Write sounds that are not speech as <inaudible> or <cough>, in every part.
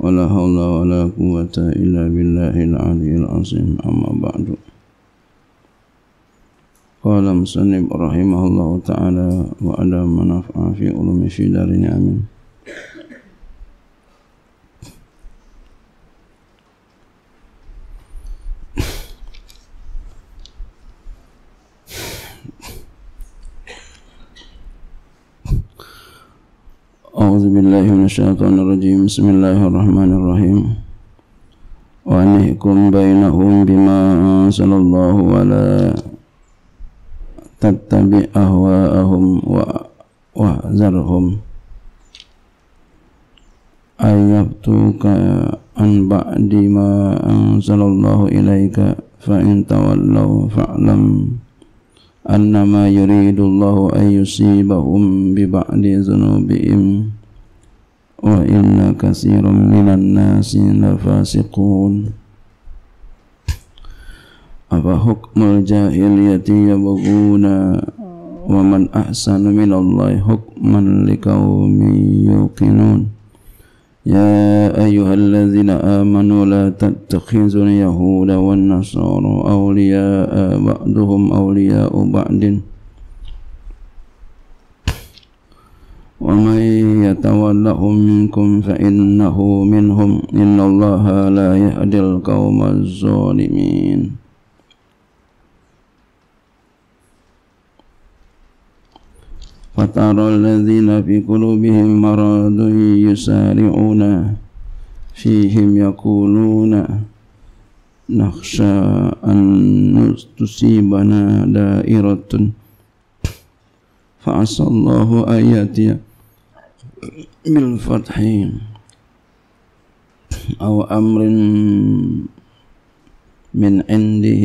ولا حول ولا قوة إلا بالله العلي العظيم أما بعد قال مسلم رحمه الله تعالى وألا منافع في علوم في دار آمين نعم. أعوذ بالله من الشيطان الرجيم بسم الله الرحمن الرحيم وأنهكم بينهم بما أنزل الله ولا تتبع أهواءهم واحذرهم أن يبتوك عن بعد ما أنزل الله إليك فإن تولوا فاعلم أنما يريد الله أن يصيبهم ببعض ذنوبهم وإن كثير من الناس لفاسقون أفحكم الجاهلية يبغون ومن أحسن من الله حكما لقوم يوقنون يا أيها الذين آمنوا لا تتخذوا اليهود والنصارى أولياء بعضهم أولياء بعض ومن يتولهم منكم فإنه منهم إن الله لا يهدي القوم الظالمين فترى الذين في قلوبهم مرض يسارعون فيهم يقولون نخشى أن تصيبنا دائرة فعسى الله أن يأتي فتح أو أمر من عنده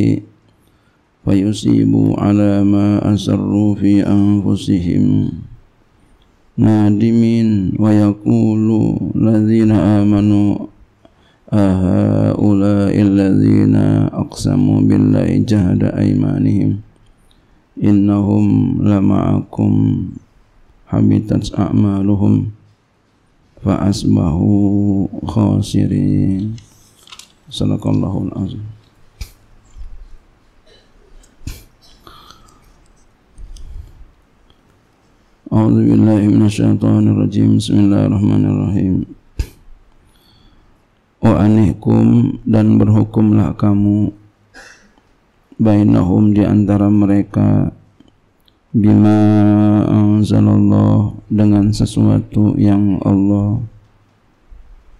فيصيبوا على ما أسروا في أنفسهم نادمين ويقول الذين آمنوا أهؤلاء الذين أقسموا بالله جهد أيمانهم إنهم لمعكم حبطت أعمالهم فأصبحوا خاسرين صدق الله العظيم أعوذ بالله من الشيطان الرجيم بسم الله الرحمن الرحيم وأنهكم dan berhukumlah kamu bainahum di antara mereka bima anzalallah dengan sesuatu yang Allah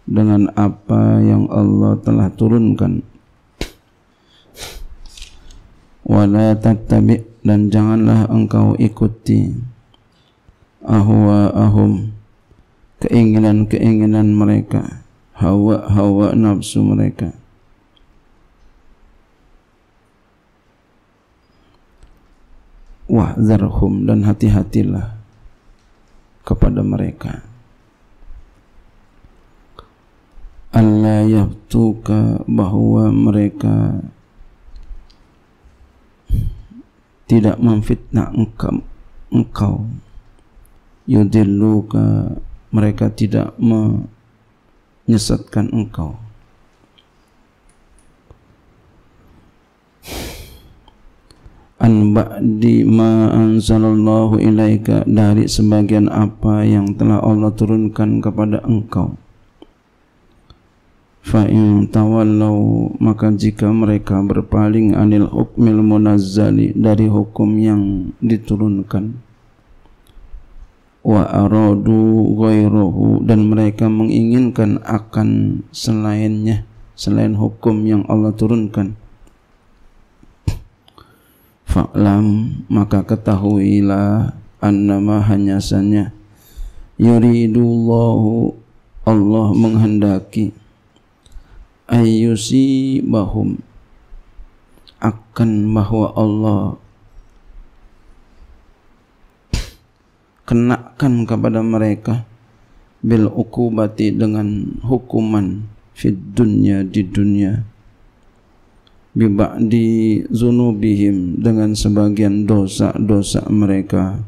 dengan apa yang Allah telah turunkan wala tattabi dan janganlah engkau ikuti ahwa'ahum keinginan-keinginan mereka hawa-hawa nafsu mereka wahzarhum dan hati-hatilah kepada mereka Allah yaftuka bahwa mereka tidak memfitnah engkau, engkau Yudiluka mereka tidak menyesatkan engkau an ba'di ma anzalallahu ilaika dari sebagian apa yang telah Allah turunkan kepada engkau fa in tawallau maka jika mereka berpaling anil hukmil munazzali dari hukum yang diturunkan wa aradu ghairuhu dan mereka menginginkan akan selainnya selain hukum yang Allah turunkan fa'lam maka ketahuilah annama yuridu yuridullahu Allah menghendaki ayyusi bahum akan bahwa Allah kenakan kepada mereka bil ukubati dengan hukuman fi dunya di dunia bi ba'di zunubihim dengan sebagian dosa-dosa mereka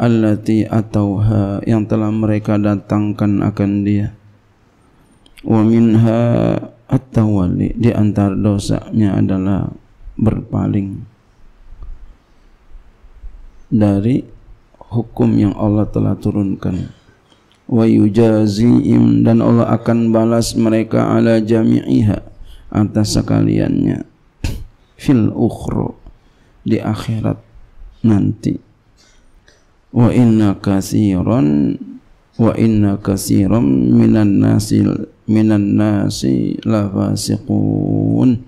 allati atauha yang telah mereka datangkan akan dia wa minha at-tawalli di antara dosanya adalah berpaling dari hukum yang Allah telah turunkan wa yujazi'im dan Allah akan balas mereka ala jami'iha atas sekaliannya <coughs> fil ukhra di akhirat nanti wa inna kasiran wa inna kasiran minan nasil minan nasi lafasiqun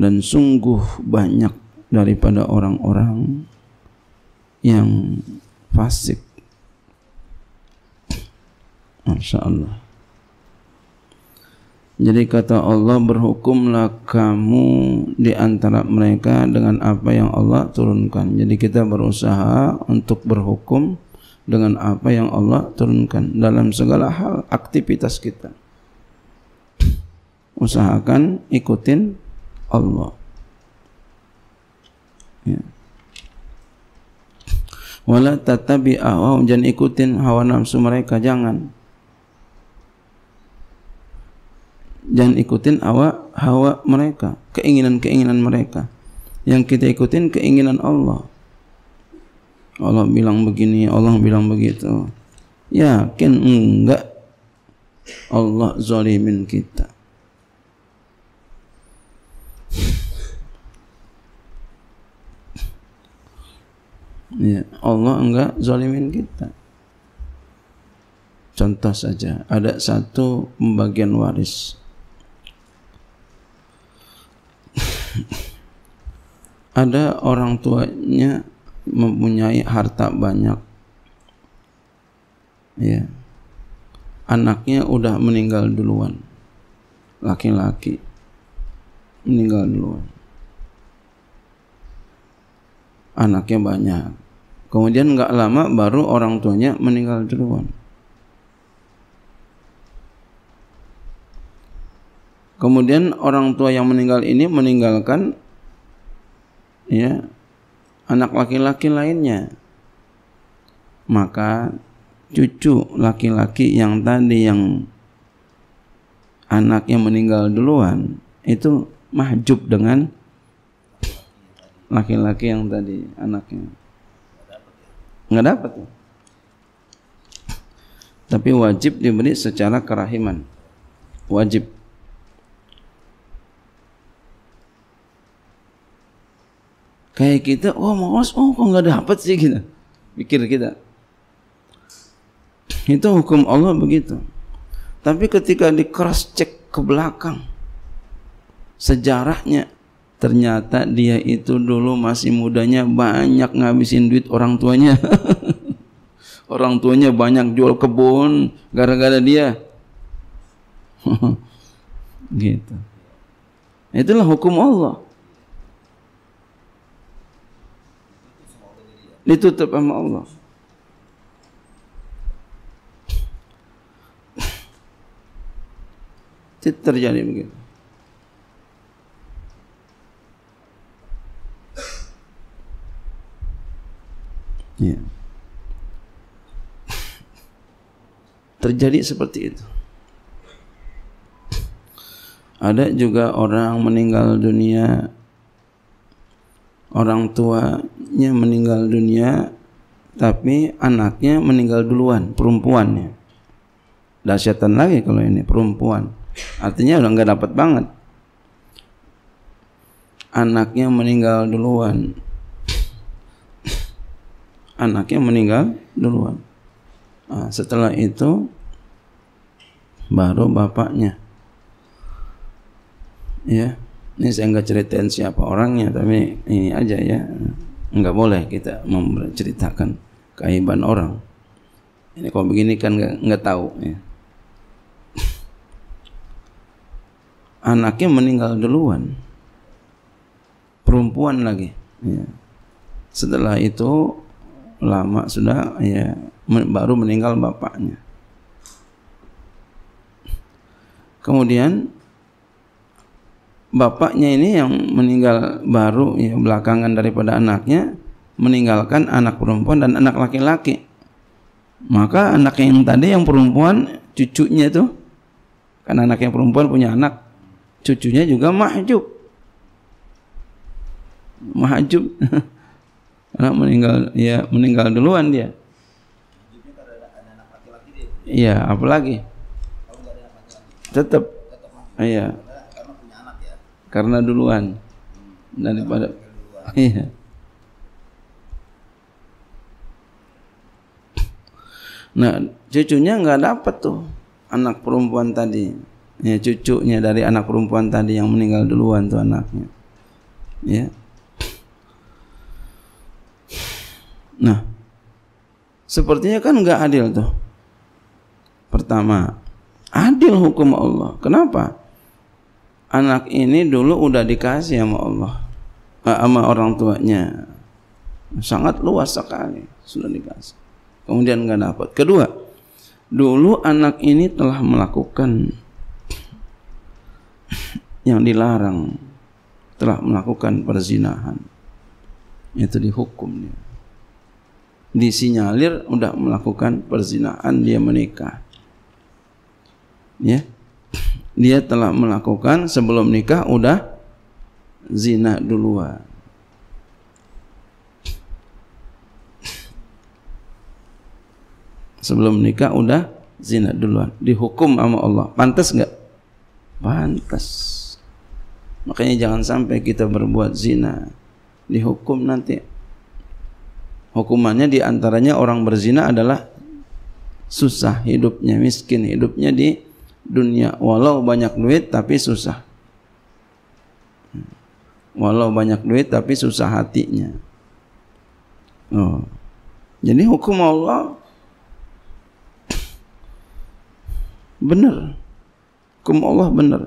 dan sungguh banyak daripada orang-orang yang fasik. Masya Allah. Jadi kata Allah berhukumlah kamu di antara mereka dengan apa yang Allah turunkan. Jadi kita berusaha untuk berhukum dengan apa yang Allah turunkan dalam segala hal aktivitas kita. Usahakan ikutin Allah. Ya. wala tatabi ahwahum jangan ikutin hawa nafsu mereka jangan jangan ikutin hawa hawa mereka keinginan-keinginan mereka yang kita ikutin keinginan Allah Allah bilang begini Allah bilang begitu yakin enggak Allah zalimin kita Ya, Allah enggak zalimin kita. Contoh saja, ada satu pembagian waris. <laughs> ada orang tuanya mempunyai harta banyak. Ya. Anaknya udah meninggal duluan. Laki-laki meninggal duluan anaknya banyak. Kemudian nggak lama baru orang tuanya meninggal duluan. Kemudian orang tua yang meninggal ini meninggalkan ya anak laki-laki lainnya. Maka cucu laki-laki yang tadi yang anaknya meninggal duluan itu mahjub dengan laki-laki yang tadi anaknya nggak dapat ya. tapi wajib diberi secara kerahiman wajib kayak kita oh mawas oh kok nggak dapat sih kita gitu. pikir kita itu hukum Allah begitu tapi ketika dikeras cek ke belakang sejarahnya Ternyata dia itu dulu masih mudanya banyak ngabisin duit orang tuanya. <laughs> orang tuanya banyak jual kebun gara-gara dia. <laughs> gitu. Itulah hukum Allah. Ditutup sama Allah. Itu terjadi begitu. Ya. Terjadi seperti itu. Ada juga orang meninggal dunia, orang tuanya meninggal dunia, tapi anaknya meninggal duluan, perempuannya. Dahsyatan lagi kalau ini perempuan. Artinya udah nggak dapat banget. Anaknya meninggal duluan, anaknya meninggal duluan. Nah, setelah itu baru bapaknya. Ya, ini saya nggak ceritain siapa orangnya, tapi ini aja ya, nggak boleh kita menceritakan keaiban orang. Ini kalau begini kan nggak, nggak tahu. Ya. <laughs> Anaknya meninggal duluan, perempuan lagi. Ya. Setelah itu lama sudah ya baru meninggal bapaknya. Kemudian bapaknya ini yang meninggal baru ya belakangan daripada anaknya meninggalkan anak perempuan dan anak laki-laki. Maka anak yang tadi yang perempuan cucunya itu karena anak yang perempuan punya anak cucunya juga mahjub. Mahjub <laughs> anak meninggal ya meninggal duluan dia. Iya, apalagi? Tetap. Iya. Karena duluan daripada iya. Nah, cucunya nggak dapat tuh anak perempuan tadi. Ya, cucunya dari anak perempuan tadi yang meninggal duluan tuh anaknya. Ya. Nah, sepertinya kan nggak adil tuh. Pertama, adil hukum Allah. Kenapa? Anak ini dulu udah dikasih sama Allah, eh, sama orang tuanya. Sangat luas sekali sudah dikasih. Kemudian nggak dapat. Kedua, dulu anak ini telah melakukan <clears throat> yang dilarang, telah melakukan perzinahan. Itu dihukumnya disinyalir udah melakukan perzinahan dia menikah. Ya. Dia telah melakukan sebelum nikah udah zina duluan. Sebelum nikah udah zina duluan, dihukum sama Allah. Pantas nggak? Pantas. Makanya jangan sampai kita berbuat zina dihukum nanti hukumannya diantaranya orang berzina adalah susah hidupnya, miskin hidupnya di dunia. Walau banyak duit tapi susah. Walau banyak duit tapi susah hatinya. Oh. Jadi hukum Allah benar. Hukum Allah benar.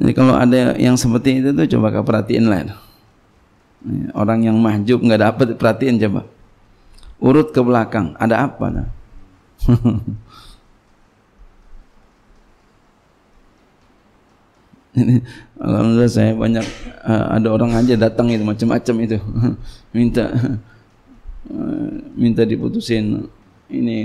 Jadi kalau ada yang seperti itu tuh coba kau perhatiin lah. Iya, orang yang mahjub nggak dapat perhatian coba. Urut ke belakang, ada apa? Nah? <laughs> Ini, alhamdulillah saya banyak eh, ada orang aja datang itu macam-macam itu <laughs> minta eh, minta diputusin ini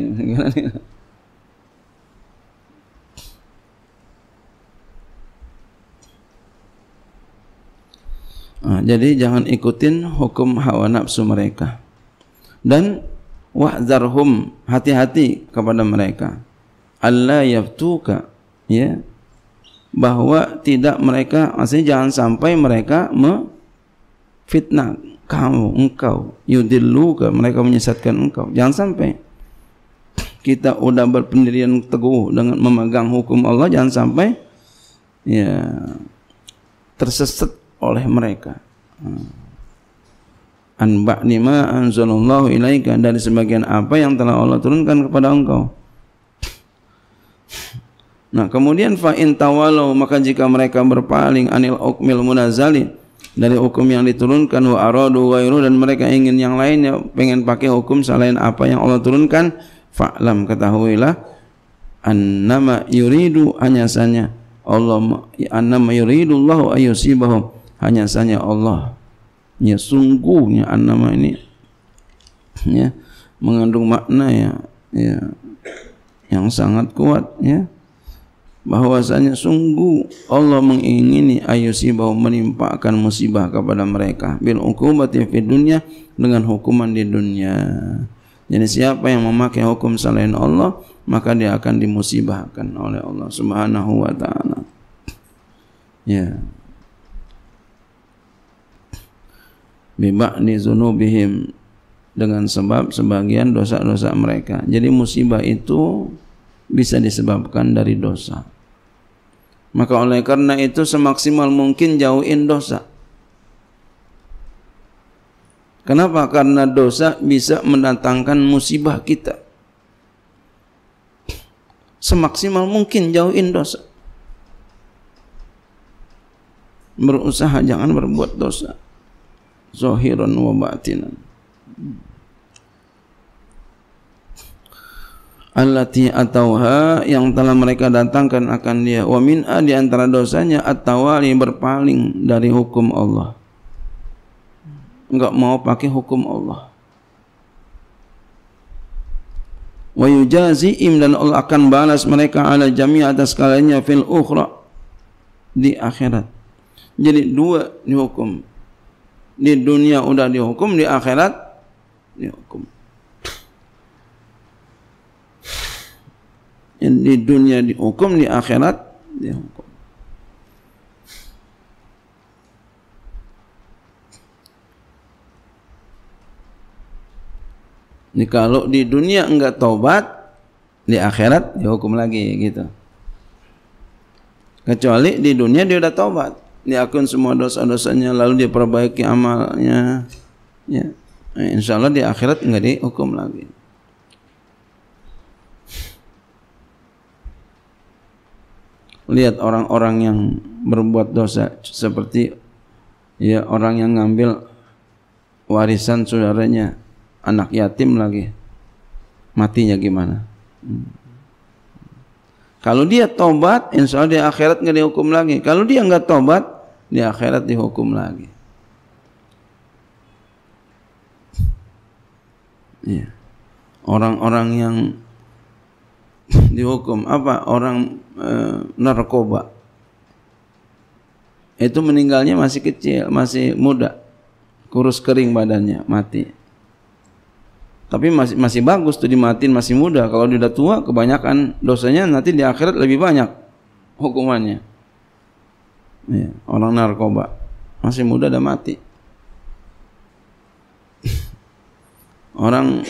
Ha, jadi jangan ikutin hukum hawa nafsu mereka. Dan wahzarhum hati-hati kepada mereka. Allah yaftuka ya bahwa tidak mereka maksudnya jangan sampai mereka memfitnah kamu engkau yudilluka mereka menyesatkan engkau jangan sampai kita sudah berpendirian teguh dengan memegang hukum Allah jangan sampai ya tersesat oleh mereka. Hmm. Anba nima anzalallahu ilaika dari sebagian apa yang telah Allah turunkan kepada engkau. Nah, kemudian fa in tawalau maka jika mereka berpaling anil ukmil munazalin dari hukum yang diturunkan wa aradu ghairu dan mereka ingin yang lainnya pengen pakai hukum selain apa yang Allah turunkan fa'lam ketahuilah annama yuridu hanya sanya Allah annama yuridullahu ayusibahum hanya saja Allah ya sungguhnya nama ini ya mengandung makna ya ya yang sangat kuat ya bahwasanya sungguh Allah mengingini ayusibau menimpakan musibah kepada mereka bil hukumati fi dunya dengan hukuman di dunia. Jadi siapa yang memakai hukum selain Allah maka dia akan dimusibahkan oleh Allah Subhanahu wa taala. Ya. bimakni zunubihim dengan sebab sebagian dosa-dosa mereka. Jadi musibah itu bisa disebabkan dari dosa. Maka oleh karena itu semaksimal mungkin jauhin dosa. Kenapa? Karena dosa bisa mendatangkan musibah kita. Semaksimal mungkin jauhin dosa. Berusaha jangan berbuat dosa. zahiran wa batinan allati atauha yang telah mereka datangkan akan dia wa mina ah, di antara dosanya atawali berpaling dari hukum Allah enggak mau pakai hukum Allah wa yujazi'im dan Allah akan balas mereka ala jami' atas kalanya fil ukhra di akhirat jadi dua dihukum hukum Di dunia udah dihukum, di akhirat dihukum. Di dunia dihukum, di akhirat dihukum. Ini kalau di dunia enggak taubat, di akhirat dihukum lagi gitu. Kecuali di dunia dia udah taubat diakun semua dosa-dosanya lalu dia perbaiki amalnya ya insya Allah di akhirat nggak dihukum lagi lihat orang-orang yang berbuat dosa seperti ya orang yang ngambil warisan saudaranya anak yatim lagi matinya gimana kalau dia tobat insya Allah dia akhirat nggak dihukum lagi kalau dia nggak tobat di akhirat dihukum lagi. Ya. Orang-orang yang <laughs> dihukum apa? Orang e, narkoba. Itu meninggalnya masih kecil, masih muda. Kurus kering badannya, mati. Tapi masih masih bagus tuh dimatiin masih muda. Kalau dia udah tua kebanyakan dosanya nanti di akhirat lebih banyak hukumannya. Ya, orang narkoba masih muda dan mati. Orang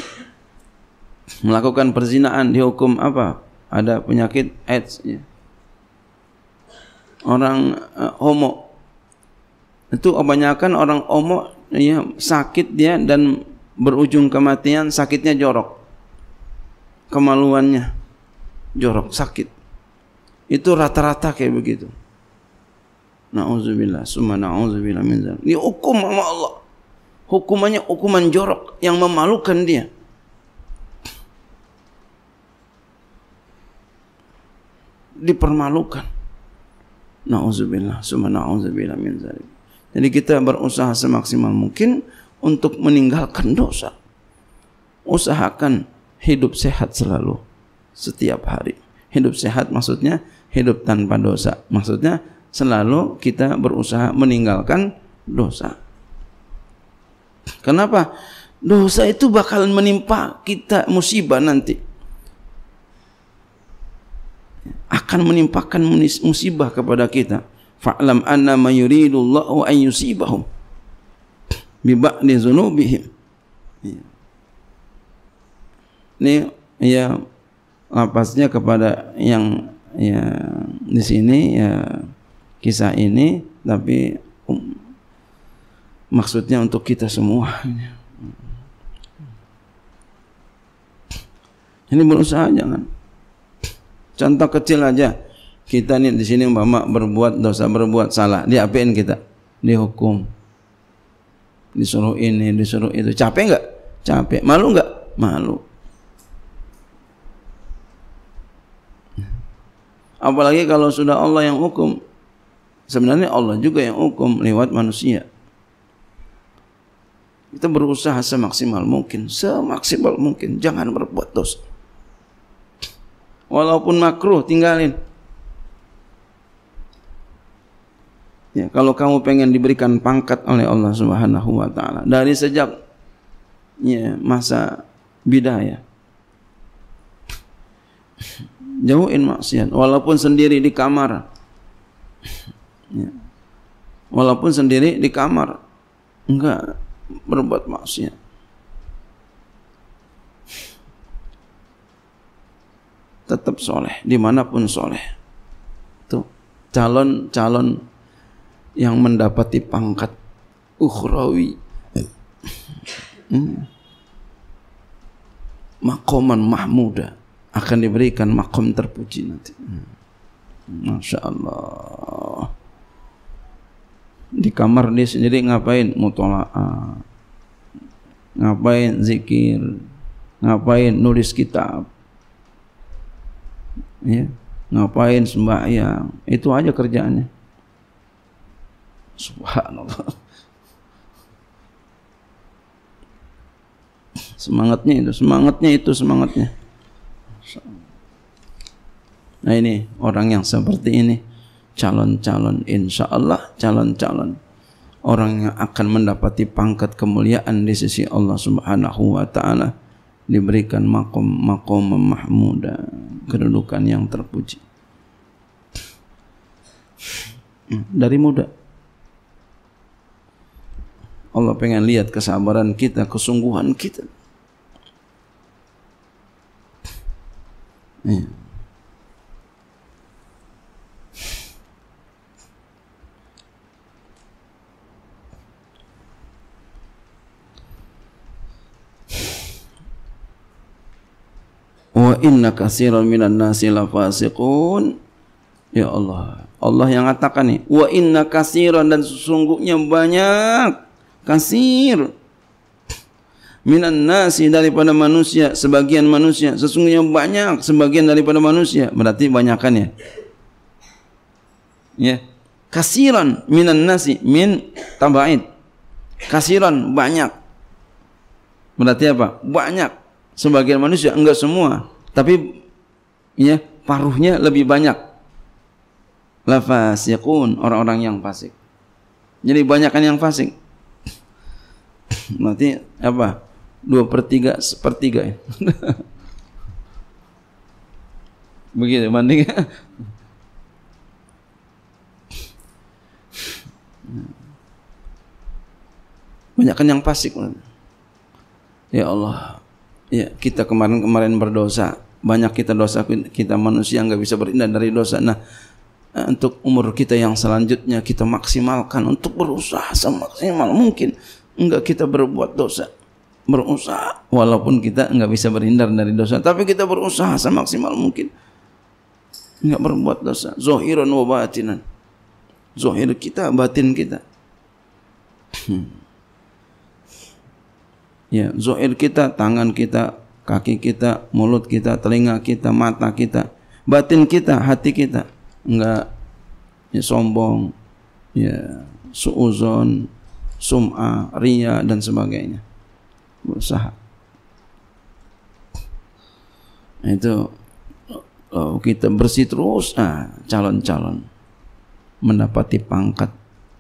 melakukan perzinaan dihukum apa? Ada penyakit AIDS. Ya. Orang uh, homo itu kebanyakan orang homo ya sakit dia dan berujung kematian sakitnya jorok kemaluannya jorok sakit itu rata-rata kayak begitu Nauzubillah, Summa Nauzubillah min zalim. Dia hukum sama Allah. Hukumannya hukuman jorok yang memalukan dia. Dipermalukan. Nauzubillah, Summa Nauzubillah min zalim. Jadi kita berusaha semaksimal mungkin untuk meninggalkan dosa. Usahakan hidup sehat selalu. Setiap hari. Hidup sehat maksudnya hidup tanpa dosa. Maksudnya selalu kita berusaha meninggalkan dosa. Kenapa? Dosa itu bakalan menimpa kita musibah nanti. Akan menimpakan musibah kepada kita. Fa'lam anna mayuridullahu an yusibahum biba'di zunubihim. Iya. Ini ya lapasnya kepada yang ya di sini ya kisah ini tapi um, maksudnya untuk kita semua ini berusaha jangan contoh kecil aja kita nih di sini umpama berbuat dosa berbuat salah diapain kita dihukum disuruh ini disuruh itu capek nggak capek malu nggak malu apalagi kalau sudah Allah yang hukum Sebenarnya Allah juga yang hukum lewat manusia. Kita berusaha semaksimal mungkin, semaksimal mungkin. Jangan berbuat dosa. Walaupun makruh, tinggalin. Ya, kalau kamu pengen diberikan pangkat oleh Allah Subhanahu wa taala dari sejak ya, masa bidaya, Jauhin maksiat walaupun sendiri di kamar. Ya. Walaupun sendiri di kamar, enggak berbuat maksiat. Tetap soleh, dimanapun soleh. itu calon-calon yang mendapati pangkat ukhrawi. Hmm. Makoman mahmuda akan diberikan makom terpuji nanti. Hmm. Masya Allah di kamar dia sendiri ngapain mutola'ah ngapain zikir ngapain nulis kitab ya ngapain sembahyang itu aja kerjaannya subhanallah semangatnya itu semangatnya itu semangatnya nah ini orang yang seperti ini calon-calon insya Allah calon-calon orang yang akan mendapati pangkat kemuliaan di sisi Allah Subhanahu wa taala diberikan makom makom mahmuda kedudukan yang terpuji dari muda Allah pengen lihat kesabaran kita kesungguhan kita iya. Wa inna katsiran minan nasi lafasiqun. Ya Allah. Allah yang katakan nih, wa inna katsiran dan sesungguhnya banyak kasir minan nasi daripada manusia, sebagian manusia, sesungguhnya banyak sebagian daripada manusia, berarti banyakannya ya. Ya. Kasiran minan nasi min tambahin. Kasiran banyak. Berarti apa? Banyak sebagian manusia enggak semua tapi ya paruhnya lebih banyak lafasiqun orang-orang yang fasik jadi banyakkan yang fasik Nanti <coughs> apa dua per tiga sepertiga ya <laughs> begitu banding <coughs> banyakkan yang fasik ya Allah ya kita kemarin-kemarin berdosa banyak kita dosa kita manusia nggak bisa berindah dari dosa nah untuk umur kita yang selanjutnya kita maksimalkan untuk berusaha semaksimal mungkin nggak kita berbuat dosa berusaha walaupun kita nggak bisa berhindar dari dosa tapi kita berusaha semaksimal mungkin nggak berbuat dosa zohiran wa batinan kita batin kita hmm ya zoir kita tangan kita kaki kita mulut kita telinga kita mata kita batin kita hati kita enggak ya, sombong ya suuzon sum'a ria dan sebagainya berusaha nah, itu oh, kita bersih terus ah calon-calon mendapati pangkat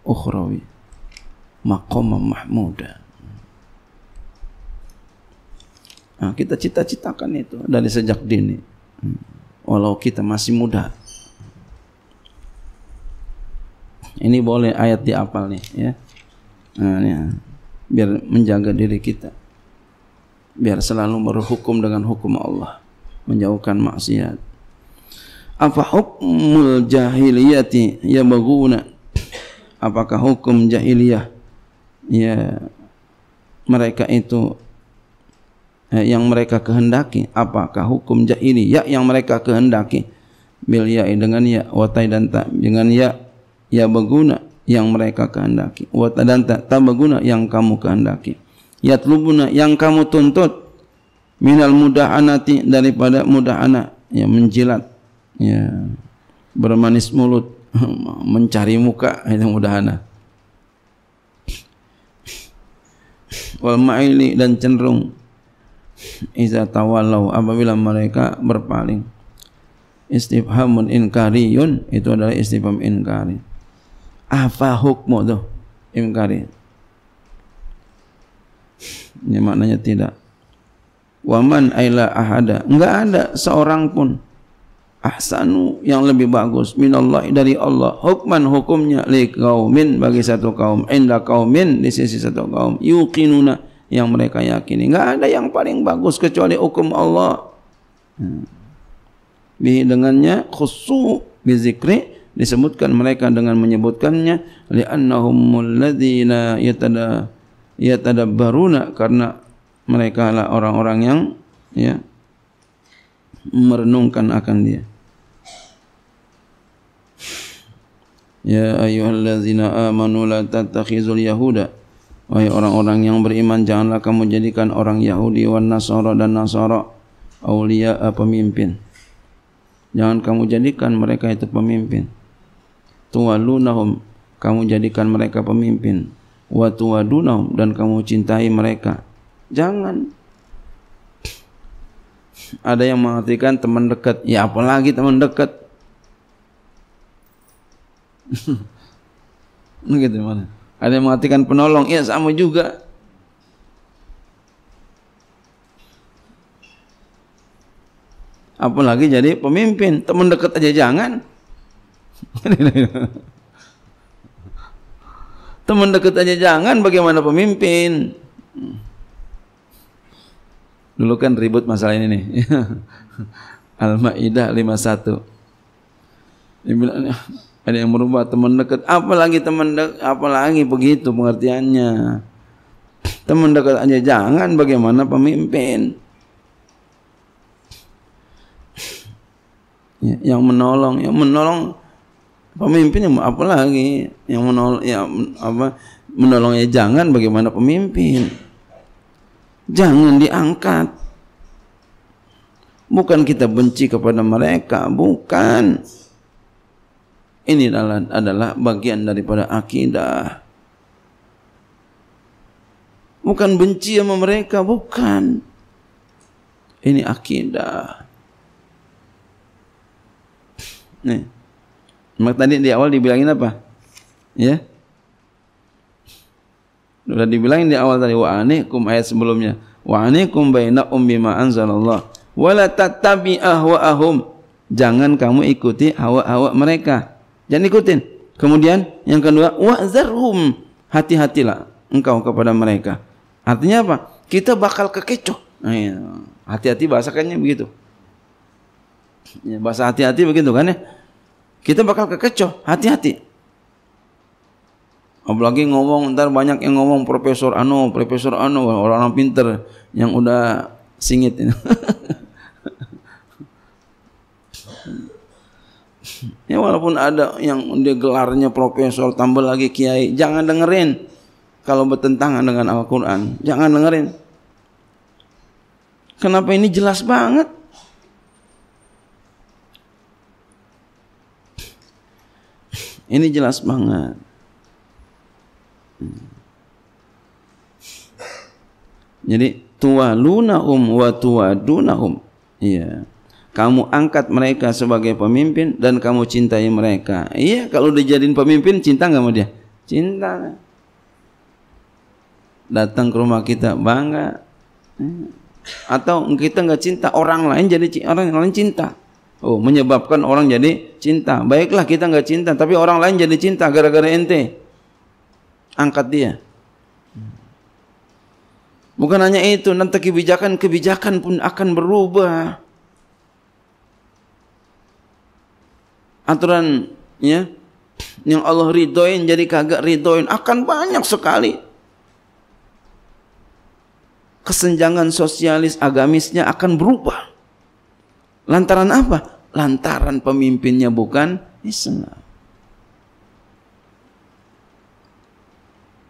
ukhrawi maqam mahmuda Nah, kita cita-citakan itu dari sejak dini. Hmm. Walau kita masih muda. Ini boleh ayat diapal nih ya. Nah, ya. Biar menjaga diri kita. Biar selalu berhukum dengan hukum Allah. Menjauhkan maksiat. Apa hukmul jahiliyati ya baguna? Apakah hukum jahiliyah? Ya mereka itu Eh, yang mereka kehendaki apakah hukum ini ya yang mereka kehendaki bil ya dengan ya watai dan ta dengan ya ya berguna yang mereka kehendaki watay dan ta tak berguna yang kamu kehendaki ya yatlubuna yang kamu tuntut minal mudah anati daripada mudah anak ya menjilat ya bermanis mulut <laughs> mencari muka itu mudah anak wal ma'ili dan cenderung Iza tawallau apabila mereka berpaling. Istifhamun inkariyun itu adalah istifham inkari. Apa hukmu tuh inkari? Ini maknanya tidak. Waman aila ahada. Enggak ada seorang pun ahsanu yang lebih bagus minallah dari Allah hukman hukumnya li kaumin bagi satu kaum inda kaumin di sisi satu kaum yuqinuna yang mereka yakini. Enggak ada yang paling bagus kecuali hukum Allah. Hmm. dengannya khusu bi disebutkan mereka dengan menyebutkannya li annahum alladziina yatada yatadabbaruna karena mereka lah orang-orang yang ya merenungkan akan dia. Ya ayuhallazina amanu la tattakhizul yahuda Wahai orang-orang yang beriman, janganlah kamu jadikan orang Yahudi wan Nasoro dan Nasoro, aulia eh, pemimpin. Jangan kamu jadikan mereka itu pemimpin. Tuwalunahum, kamu jadikan mereka pemimpin. Wa tuwadunahum dan kamu cintai mereka. Jangan. Ada yang mengartikan teman dekat. Ya apalagi teman dekat. <laughs> gitu mana? Ada yang mengartikan penolong, ya sama juga. Apalagi jadi pemimpin, teman dekat aja jangan. <laughs> teman dekat aja jangan, bagaimana pemimpin? Dulu kan ribut masalah ini nih. <laughs> Al-Maidah 51. Dia bilang, ada yang merubah teman dekat apalagi teman dekat apalagi begitu pengertiannya teman dekat aja jangan bagaimana pemimpin ya, yang menolong yang menolong pemimpin yang apalagi yang menolong ya apa menolongnya jangan bagaimana pemimpin jangan diangkat bukan kita benci kepada mereka bukan Ini adalah adalah bagian daripada akidah. Bukan benci sama mereka, bukan. Ini akidah. Nih. Maka tadi di awal dibilangin apa? Ya. Sudah dibilangin di awal tadi wa anikum ayat sebelumnya. Wa anikum baina ummi ma anzalallah. Wala tattabi ahwa ahum. Jangan kamu ikuti hawa-hawa mereka. Jangan ikutin. Kemudian yang kedua, wa'zarhum. Hati-hatilah engkau kepada mereka. Artinya apa? Kita bakal kekecoh. Nah, iya. Hati-hati bahasa begitu. Ya, bahasa hati-hati begitu kan ya. Kita bakal kekecoh. Hati-hati. Apalagi ngomong ntar banyak yang ngomong Profesor Anu, Profesor Anu, orang-orang pinter yang udah singit. <laughs> Ya walaupun ada yang dia gelarnya profesor tambah lagi kiai, jangan dengerin kalau bertentangan dengan Al-Qur'an. Jangan dengerin. Kenapa ini jelas banget? Ini jelas banget. Jadi tua lunahum wa tua dunahum. Iya. Yeah kamu angkat mereka sebagai pemimpin dan kamu cintai mereka. Iya, kalau dijadiin pemimpin cinta nggak mau dia? Cinta. Datang ke rumah kita bangga. Atau kita nggak cinta orang lain jadi orang lain cinta. Oh, menyebabkan orang jadi cinta. Baiklah kita nggak cinta, tapi orang lain jadi cinta gara-gara ente. Angkat dia. Bukan hanya itu, nanti kebijakan-kebijakan pun akan berubah. aturan ya yang Allah ridoin jadi kagak ridoin akan banyak sekali kesenjangan sosialis agamisnya akan berubah lantaran apa lantaran pemimpinnya bukan Islam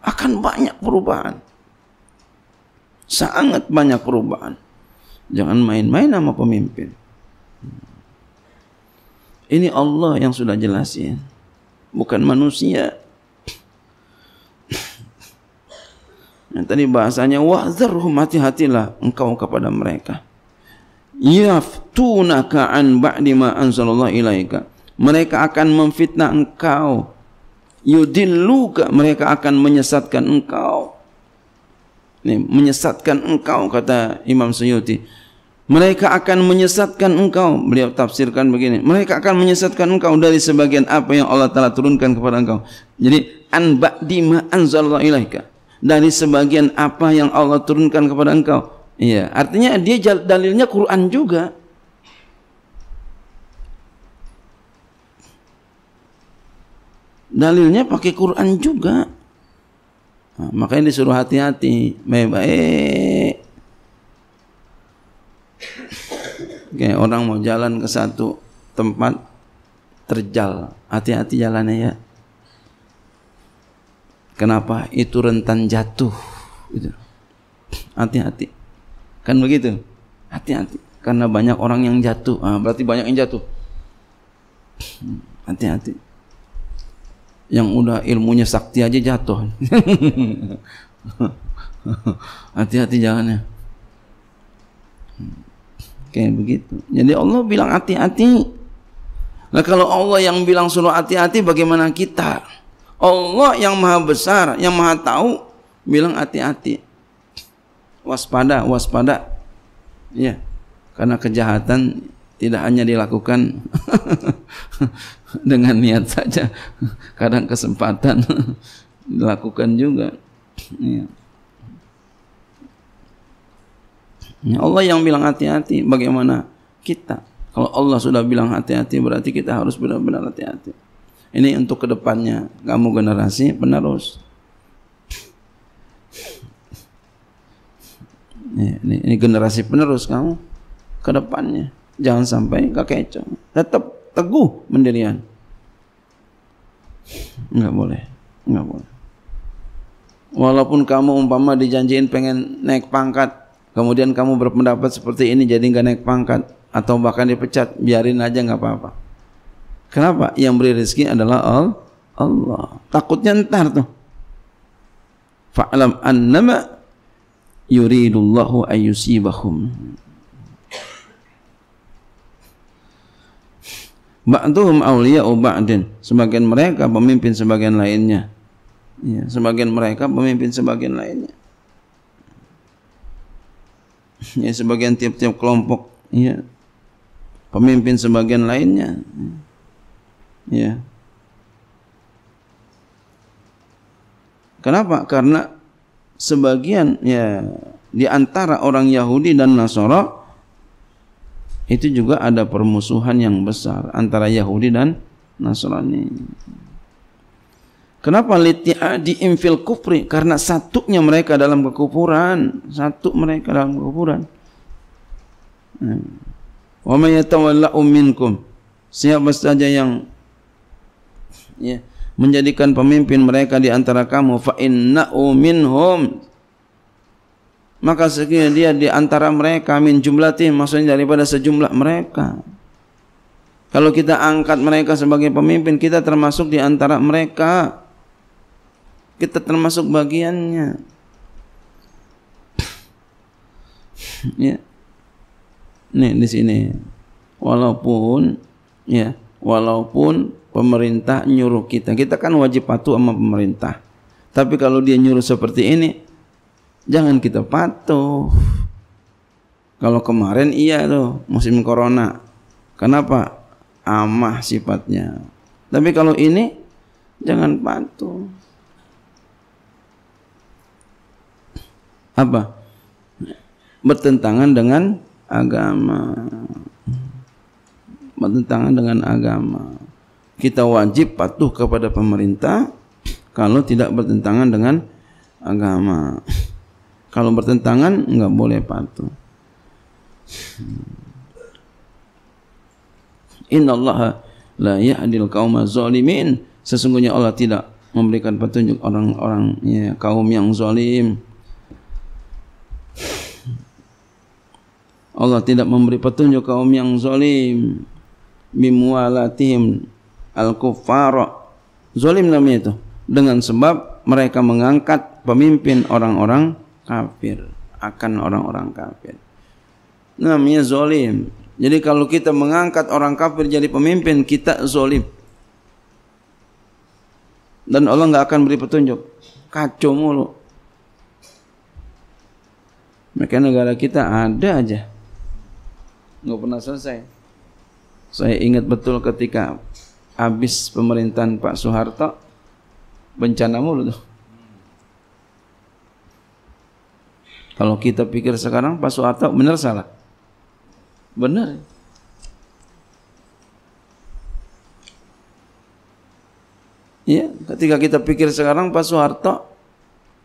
akan banyak perubahan sangat banyak perubahan jangan main-main sama pemimpin Ini Allah yang sudah jelasin. Bukan manusia. yang tadi bahasanya wa'zarhum hati-hatilah engkau kepada mereka. Yaftunaka an ba'di ma anzalallahu ilaika. Mereka akan memfitnah engkau. Yudilluka mereka akan menyesatkan engkau. Nih menyesatkan engkau kata Imam Suyuti. Mereka akan menyesatkan engkau. Beliau tafsirkan begini. Mereka akan menyesatkan engkau dari sebagian apa yang Allah Ta'ala turunkan kepada engkau. Jadi, an ba'di ilaika. Dari sebagian apa yang Allah turunkan kepada engkau. Iya. Artinya dia dalilnya Quran juga. Dalilnya pakai Quran juga. Nah, makanya disuruh hati-hati. Baik-baik. kayak orang mau jalan ke satu tempat terjal hati-hati jalannya ya kenapa itu rentan jatuh gitu. hati-hati kan begitu hati-hati karena banyak orang yang jatuh ah, berarti banyak yang jatuh hati-hati yang udah ilmunya sakti aja jatuh <laughs> hati-hati jalannya Kayak begitu. Jadi Allah bilang hati-hati. Nah kalau Allah yang bilang suruh hati-hati bagaimana kita? Allah yang maha besar, yang maha tahu bilang hati-hati. Waspada, waspada. Ya. Karena kejahatan tidak hanya dilakukan <laughs> dengan niat saja. Kadang kesempatan <laughs> dilakukan juga. Ya. Ya, Allah yang bilang hati-hati, bagaimana kita? Kalau Allah sudah bilang hati-hati, berarti kita harus benar-benar hati-hati. Ini untuk kedepannya, kamu generasi penerus. Ini, ini, generasi penerus kamu kedepannya. Jangan sampai kekecoh. Tetap teguh mendirian. Enggak boleh, enggak boleh. Walaupun kamu umpama dijanjiin pengen naik pangkat, kemudian kamu berpendapat seperti ini jadi nggak naik pangkat atau bahkan dipecat biarin aja nggak apa-apa kenapa yang beri rezeki adalah Allah takutnya ntar tuh fa'lam annama yuridullahu ayyusibahum Ba'duhum awliya'u ba'din. Sebagian mereka pemimpin sebagian lainnya. Ya, sebagian mereka pemimpin sebagian lainnya. <laughs> ya, sebagian tiap-tiap kelompok ya pemimpin sebagian lainnya ya kenapa karena sebagian ya di antara orang Yahudi dan Nasara itu juga ada permusuhan yang besar antara Yahudi dan Nasrani. Kenapa liti'adi infil kufri? Karena satunya mereka dalam kekufuran. Satu mereka dalam kekufuran. Hmm. Wa may yatawallau minkum. Siapa saja yang ya, menjadikan pemimpin mereka di antara kamu fa innahu minhum maka sekiranya dia di antara mereka min jumlah maksudnya daripada sejumlah mereka kalau kita angkat mereka sebagai pemimpin kita termasuk di antara mereka Kita termasuk bagiannya. ya. Nih di sini. Walaupun ya, walaupun pemerintah nyuruh kita. Kita kan wajib patuh sama pemerintah. Tapi kalau dia nyuruh seperti ini, jangan kita patuh. Kalau kemarin iya tuh musim corona. Kenapa? Amah sifatnya. Tapi kalau ini jangan patuh. apa? Bertentangan dengan agama. Bertentangan dengan agama. Kita wajib patuh kepada pemerintah kalau tidak bertentangan dengan agama. Kalau bertentangan nggak boleh patuh. Inna Allah la yahdil kaum zalimin. Sesungguhnya Allah tidak memberikan petunjuk orang-orang ya, kaum yang zalim. Allah tidak memberi petunjuk kaum yang zalim bimualatihim al-kuffara. Zalim namanya itu dengan sebab mereka mengangkat pemimpin orang-orang kafir akan orang-orang kafir. Namanya zalim. Jadi kalau kita mengangkat orang kafir jadi pemimpin kita zalim. Dan Allah nggak akan beri petunjuk. Kacau mulu. Maka negara kita ada aja nggak pernah selesai. Saya ingat betul ketika habis pemerintahan Pak Soeharto, bencana mulu tuh. Kalau kita pikir sekarang Pak Soeharto benar salah? Benar. Ya, ketika kita pikir sekarang Pak Soeharto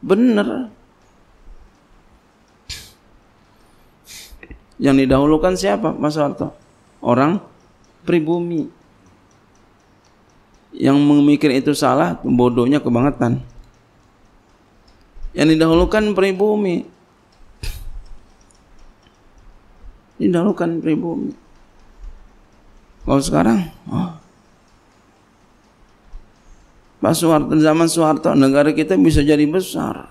benar. Yang didahulukan siapa, Mas Harto? Orang pribumi. Yang memikir itu salah, bodohnya kebangetan. Yang didahulukan pribumi. Didahulukan pribumi. Kalau sekarang, oh. Pas Soeharto, zaman Soeharto, negara kita bisa jadi besar.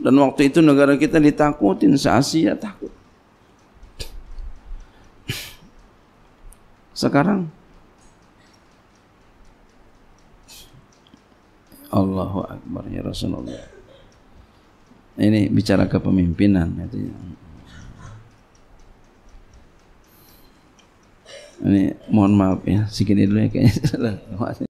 Dan waktu itu negara kita ditakutin, se-Asia takut. Sekarang Allahu Akbar ya Rasulullah. Ini bicara kepemimpinan artinya. Ini mohon maaf ya, segini dulu ya kayaknya. <laughs>